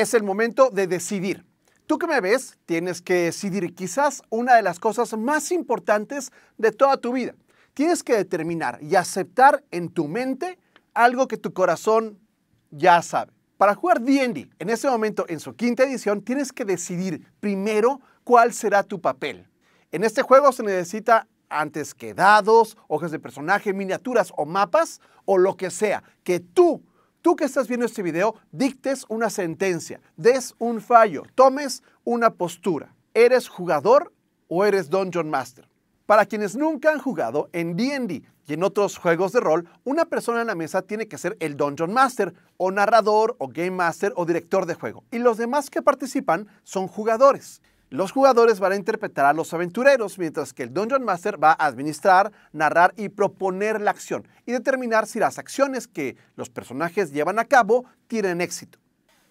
es el momento de decidir. Tú que me ves, tienes que decidir quizás una de las cosas más importantes de toda tu vida. Tienes que determinar y aceptar en tu mente algo que tu corazón ya sabe. Para jugar D&D, en ese momento, en su quinta edición, tienes que decidir primero cuál será tu papel. En este juego se necesita antes que dados, hojas de personaje, miniaturas o mapas o lo que sea que tú tú que estás viendo este video, dictes una sentencia, des un fallo, tomes una postura. ¿Eres jugador o eres Dungeon Master? Para quienes nunca han jugado en D&D y en otros juegos de rol, una persona en la mesa tiene que ser el Dungeon Master, o narrador, o Game Master, o director de juego. Y los demás que participan son jugadores. Los jugadores van a interpretar a los aventureros, mientras que el Dungeon Master va a administrar, narrar y proponer la acción, y determinar si las acciones que los personajes llevan a cabo tienen éxito.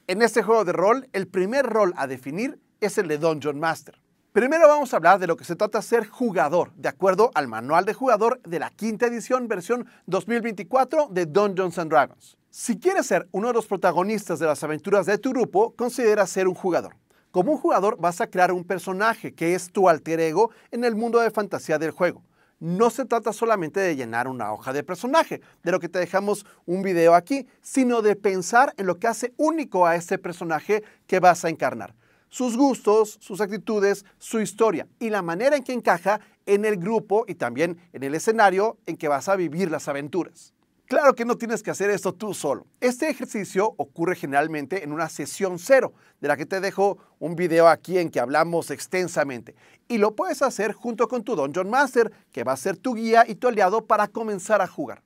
En este juego de rol, el primer rol a definir es el de Dungeon Master. Primero vamos a hablar de lo que se trata ser jugador, de acuerdo al manual de jugador de la quinta edición versión 2024 de Dungeons and Dragons. Si quieres ser uno de los protagonistas de las aventuras de tu grupo, considera ser un jugador. Como un jugador vas a crear un personaje que es tu alter ego en el mundo de fantasía del juego. No se trata solamente de llenar una hoja de personaje, de lo que te dejamos un video aquí, sino de pensar en lo que hace único a este personaje que vas a encarnar. Sus gustos, sus actitudes, su historia y la manera en que encaja en el grupo y también en el escenario en que vas a vivir las aventuras. Claro que no tienes que hacer esto tú solo. Este ejercicio ocurre generalmente en una sesión cero, de la que te dejo un video aquí en que hablamos extensamente. Y lo puedes hacer junto con tu Dungeon Master, que va a ser tu guía y tu aliado para comenzar a jugar.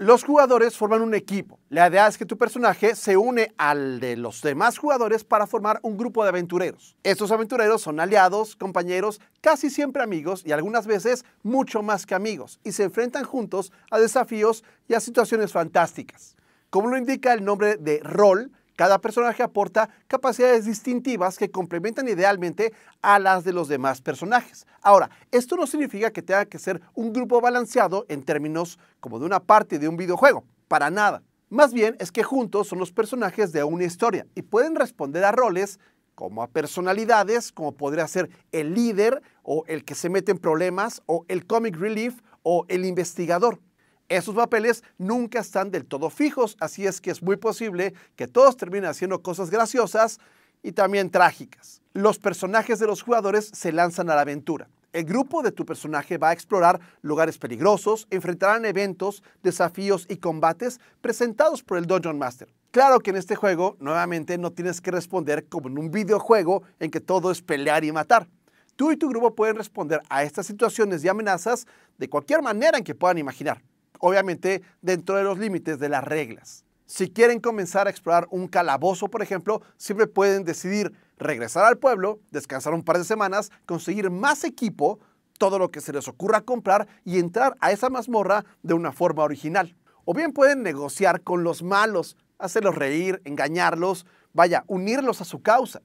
Los jugadores forman un equipo. La idea es que tu personaje se une al de los demás jugadores para formar un grupo de aventureros. Estos aventureros son aliados, compañeros, casi siempre amigos y algunas veces mucho más que amigos, y se enfrentan juntos a desafíos y a situaciones fantásticas. Como lo indica el nombre de rol, cada personaje aporta capacidades distintivas que complementan idealmente a las de los demás personajes. Ahora, esto no significa que tenga que ser un grupo balanceado en términos como de una parte de un videojuego, para nada. Más bien es que juntos son los personajes de una historia y pueden responder a roles como a personalidades, como podría ser el líder o el que se mete en problemas o el comic relief o el investigador. Esos papeles nunca están del todo fijos, así es que es muy posible que todos terminen haciendo cosas graciosas y también trágicas. Los personajes de los jugadores se lanzan a la aventura. El grupo de tu personaje va a explorar lugares peligrosos, enfrentarán eventos, desafíos y combates presentados por el Dungeon Master. Claro que en este juego, nuevamente, no tienes que responder como en un videojuego en que todo es pelear y matar. Tú y tu grupo pueden responder a estas situaciones y amenazas de cualquier manera en que puedan imaginar obviamente dentro de los límites de las reglas. Si quieren comenzar a explorar un calabozo, por ejemplo, siempre pueden decidir regresar al pueblo, descansar un par de semanas, conseguir más equipo, todo lo que se les ocurra comprar y entrar a esa mazmorra de una forma original. O bien pueden negociar con los malos, hacerlos reír, engañarlos, vaya, unirlos a su causa.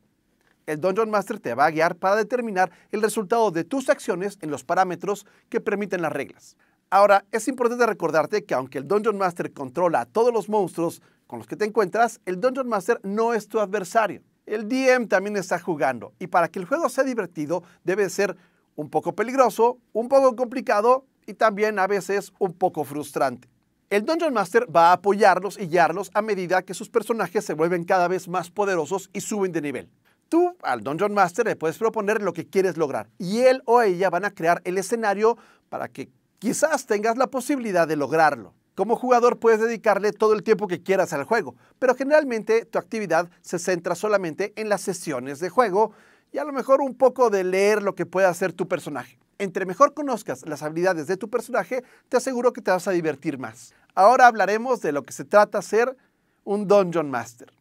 El Dungeon Master te va a guiar para determinar el resultado de tus acciones en los parámetros que permiten las reglas. Ahora, es importante recordarte que aunque el Dungeon Master controla a todos los monstruos con los que te encuentras, el Dungeon Master no es tu adversario. El DM también está jugando y para que el juego sea divertido debe ser un poco peligroso, un poco complicado y también a veces un poco frustrante. El Dungeon Master va a apoyarlos y guiarlos a medida que sus personajes se vuelven cada vez más poderosos y suben de nivel. Tú al Dungeon Master le puedes proponer lo que quieres lograr y él o ella van a crear el escenario para que quizás tengas la posibilidad de lograrlo. Como jugador puedes dedicarle todo el tiempo que quieras al juego, pero generalmente tu actividad se centra solamente en las sesiones de juego y a lo mejor un poco de leer lo que puede hacer tu personaje. Entre mejor conozcas las habilidades de tu personaje, te aseguro que te vas a divertir más. Ahora hablaremos de lo que se trata ser un Dungeon Master.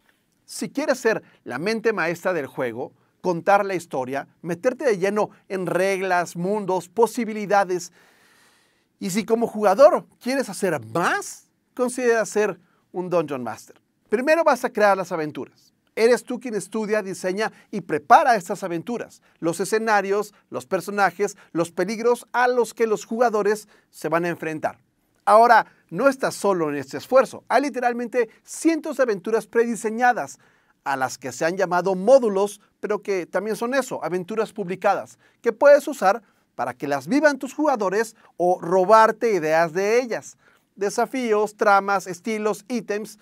Si quieres ser la mente maestra del juego, contar la historia, meterte de lleno en reglas, mundos, posibilidades y si como jugador quieres hacer más, considera ser un Dungeon Master. Primero vas a crear las aventuras. Eres tú quien estudia, diseña y prepara estas aventuras, los escenarios, los personajes, los peligros a los que los jugadores se van a enfrentar. Ahora, no estás solo en este esfuerzo. Hay literalmente cientos de aventuras prediseñadas, a las que se han llamado módulos, pero que también son eso, aventuras publicadas, que puedes usar para que las vivan tus jugadores o robarte ideas de ellas. Desafíos, tramas, estilos, ítems.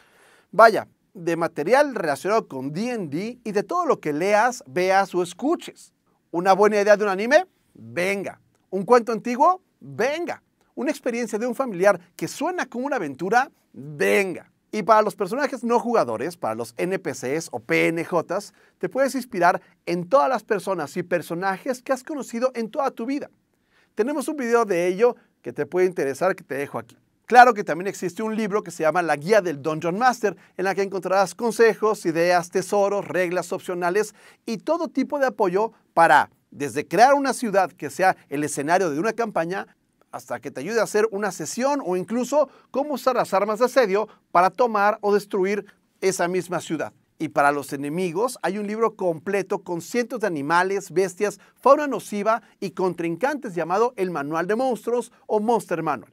Vaya, de material relacionado con DD y de todo lo que leas, veas o escuches. ¿Una buena idea de un anime? Venga. ¿Un cuento antiguo? Venga. ¿Una experiencia de un familiar que suena como una aventura? Venga. Y para los personajes no jugadores, para los NPCs o PNJs, te puedes inspirar en todas las personas y personajes que has conocido en toda tu vida. Tenemos un video de ello que te puede interesar que te dejo aquí. Claro que también existe un libro que se llama La Guía del Dungeon Master, en la que encontrarás consejos, ideas, tesoros, reglas opcionales y todo tipo de apoyo para desde crear una ciudad que sea el escenario de una campaña hasta que te ayude a hacer una sesión o incluso cómo usar las armas de asedio para tomar o destruir esa misma ciudad. Y para los enemigos hay un libro completo con cientos de animales, bestias, fauna nociva y contrincantes llamado El Manual de Monstruos o Monster Manual.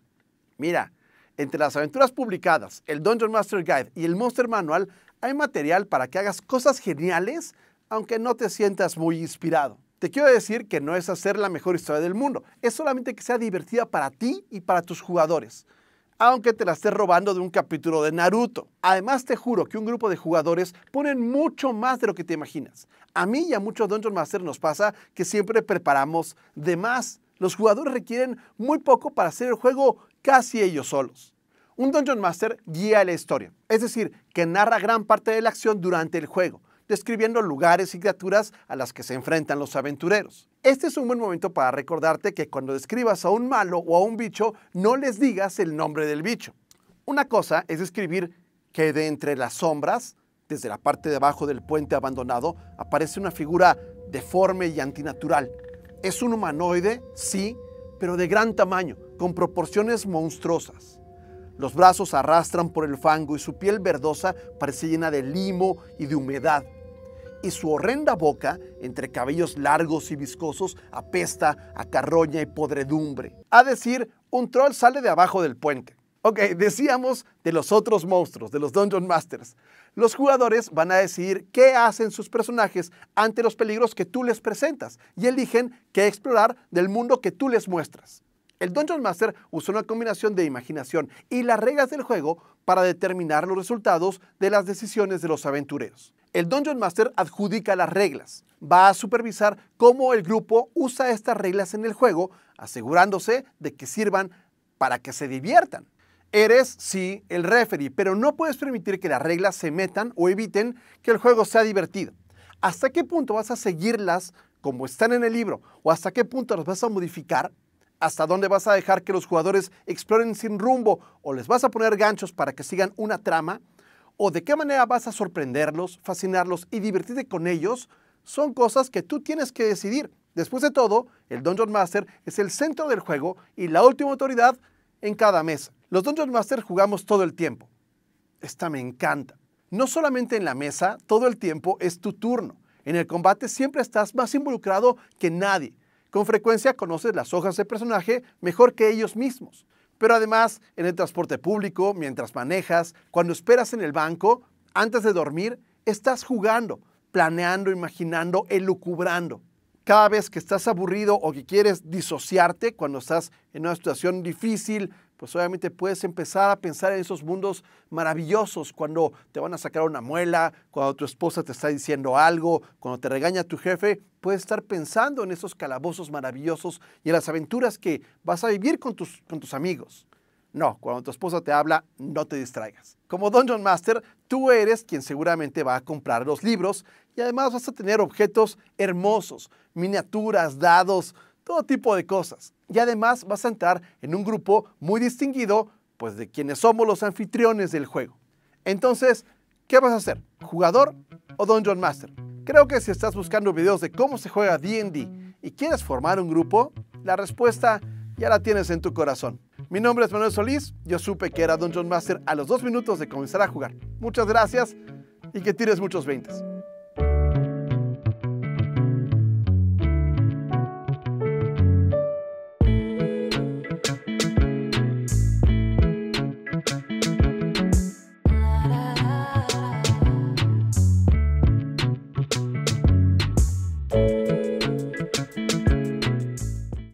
Mira, entre las aventuras publicadas, el Dungeon Master Guide y el Monster Manual hay material para que hagas cosas geniales aunque no te sientas muy inspirado. Te quiero decir que no es hacer la mejor historia del mundo, es solamente que sea divertida para ti y para tus jugadores, aunque te la estés robando de un capítulo de Naruto. Además te juro que un grupo de jugadores ponen mucho más de lo que te imaginas. A mí y a muchos Dungeon Master nos pasa que siempre preparamos de más. Los jugadores requieren muy poco para hacer el juego casi ellos solos. Un Dungeon Master guía la historia, es decir, que narra gran parte de la acción durante el juego describiendo lugares y criaturas a las que se enfrentan los aventureros. Este es un buen momento para recordarte que cuando describas a un malo o a un bicho, no les digas el nombre del bicho. Una cosa es describir que de entre las sombras, desde la parte de abajo del puente abandonado, aparece una figura deforme y antinatural. Es un humanoide, sí, pero de gran tamaño, con proporciones monstruosas. Los brazos arrastran por el fango y su piel verdosa parece llena de limo y de humedad y su horrenda boca, entre cabellos largos y viscosos, apesta a carroña y podredumbre. A decir, un troll sale de abajo del puente. Ok, decíamos de los otros monstruos, de los Dungeon Masters. Los jugadores van a decidir qué hacen sus personajes ante los peligros que tú les presentas y eligen qué explorar del mundo que tú les muestras. El Dungeon Master usa una combinación de imaginación y las reglas del juego para determinar los resultados de las decisiones de los aventureros. El Dungeon Master adjudica las reglas, va a supervisar cómo el grupo usa estas reglas en el juego, asegurándose de que sirvan para que se diviertan. Eres, sí, el referee, pero no puedes permitir que las reglas se metan o eviten que el juego sea divertido. ¿Hasta qué punto vas a seguirlas como están en el libro o hasta qué punto las vas a modificar? ¿Hasta dónde vas a dejar que los jugadores exploren sin rumbo o les vas a poner ganchos para que sigan una trama? o de qué manera vas a sorprenderlos, fascinarlos y divertirte con ellos, son cosas que tú tienes que decidir. Después de todo, el Dungeon Master es el centro del juego y la última autoridad en cada mesa. Los Dungeon Master jugamos todo el tiempo. Esta me encanta. No solamente en la mesa, todo el tiempo es tu turno. En el combate siempre estás más involucrado que nadie. Con frecuencia conoces las hojas de personaje mejor que ellos mismos. Pero además, en el transporte público, mientras manejas, cuando esperas en el banco, antes de dormir, estás jugando, planeando, imaginando, elucubrando. Cada vez que estás aburrido o que quieres disociarte, cuando estás en una situación difícil, pues obviamente puedes empezar a pensar en esos mundos maravillosos cuando te van a sacar una muela, cuando tu esposa te está diciendo algo, cuando te regaña tu jefe, puedes estar pensando en esos calabozos maravillosos y en las aventuras que vas a vivir con tus, con tus amigos. No, cuando tu esposa te habla, no te distraigas. Como Dungeon Master, tú eres quien seguramente va a comprar los libros y además vas a tener objetos hermosos, miniaturas, dados, todo tipo de cosas. Y además vas a entrar en un grupo muy distinguido, pues de quienes somos los anfitriones del juego. Entonces, ¿qué vas a hacer? ¿Jugador o Dungeon Master? Creo que si estás buscando videos de cómo se juega D&D y quieres formar un grupo, la respuesta ya la tienes en tu corazón. Mi nombre es Manuel Solís, yo supe que era Dungeon Master a los dos minutos de comenzar a jugar. Muchas gracias y que tires muchos 20.